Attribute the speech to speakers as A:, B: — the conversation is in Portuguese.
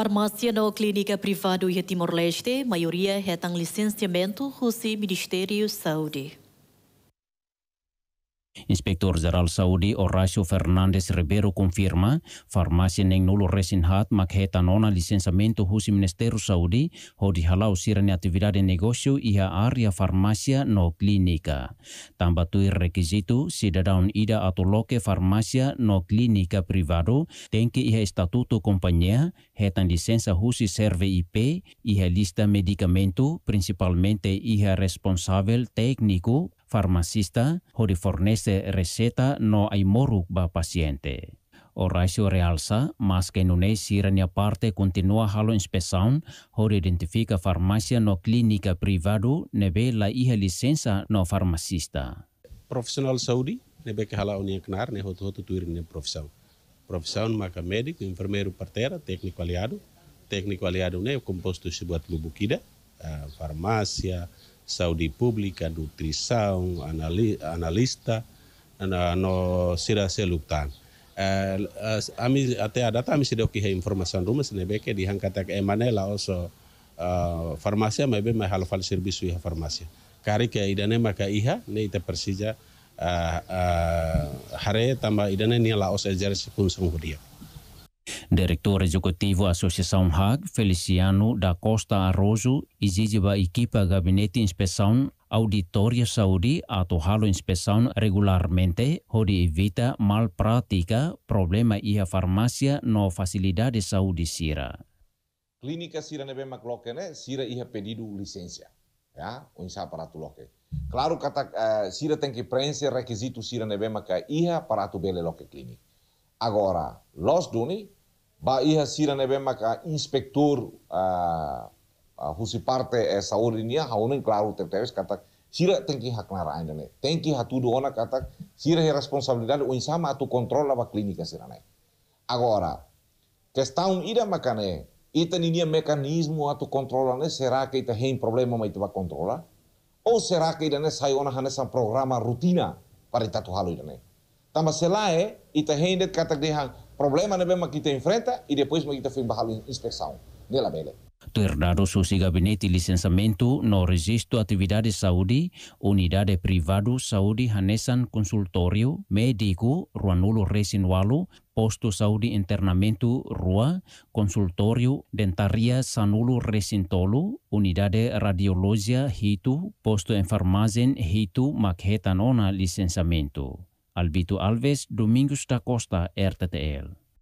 A: Farmácia na clínica privada de Timor-Leste, maioria retém licenciamento, russo Ministério da Saúde.
B: Inspector General Saudi Horacio Fernández Ribeiro confirma Farmácia en nulu resin hat mak hetanona licensamento husi Ministério Saudi hodi actividad sirani atividade y iha área farmacia no clínica. Tamba tui requisito si dadaun ida atau loke farmácia no clínica privado ten que ia estatuto hetan lisensa husi serve IP y lista medicamento principalmente iha responsável técnico farmacista hori fornece receta no hay moruk ba paciente. O raio realça, mas que não é sirene parte continua halo inspeção, hori identifica farmácia no clínica privado nebe la iha licença no farmacista.
C: Profissional saúde, nebe que hala unia knar, ne hotu hotu tuir ne profissão. Profissão maka médico, enfermeiro parteira, técnico aliado, técnico aliado ne composto se buat lubukida, ah, farmácia, saúde pública, nutrição, analista, no sirase luktan. Ami até a data ami e que a informação rumas nebeke di hangkata ke emanela oso farmasia mebe me halfal serviço iha farmasia. Kari ke idane maka iha ne ita persija hare tamba idane ni laos ejersi kun sanghudia.
B: Diretor Executivo da Associação HAG, Feliciano da Costa Arrojo, exige a equipa Gabinete Inspeção Auditoria Saudi atau halo inspeção regularmente onde evita mal prática problema a farmácia no facilidade saúde Sira.
A: Clínica Sira nebe makloke né, Sira ia pedido licença. já o insa aparato Claro que a Sira eh, tem que preencher requisito Sira nebe maka ia aparato bele loke clínica. Agora, los duni Bahia sira ne bema ka inspektur a ah, a ah, husi parte e eh, saur inia ah, haunin klaru teptepes kata sira tengki hak nara ainda ya ne tengki do ona kata sira he responsabilidade o insama atu la ba klinika sira ne agora questão ida makane ita ninia mekanismo atu controla ne será que ita hein problema ma ita ba controla ou será que ida ne sai ona hanesan programa rutina para ita tu halu ida ne tama selae ita hein det katak dehang problema na né? mesma quinta enfrenta e depois me quita foi uma inspeção. Nela bela.
B: Tornado soci gabinete licenciamento no registro atividade saúde, unidade privado saúde Hanesan consultório, médico Ruanulo Resinualo, posto saúde internamento Rua, consultório dentaria Sanulo Resintolo, unidade radiologia Hito, posto enfermagem Hito Maquetanona licenciamento. Albito Alves, Domingos da Costa, RTTL.